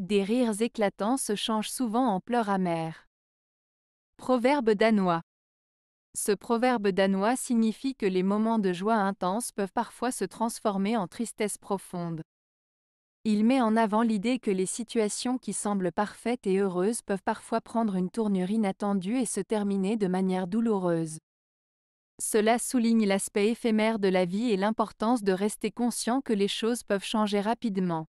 Des rires éclatants se changent souvent en pleurs amères. Proverbe danois. Ce proverbe danois signifie que les moments de joie intense peuvent parfois se transformer en tristesse profonde. Il met en avant l'idée que les situations qui semblent parfaites et heureuses peuvent parfois prendre une tournure inattendue et se terminer de manière douloureuse. Cela souligne l'aspect éphémère de la vie et l'importance de rester conscient que les choses peuvent changer rapidement.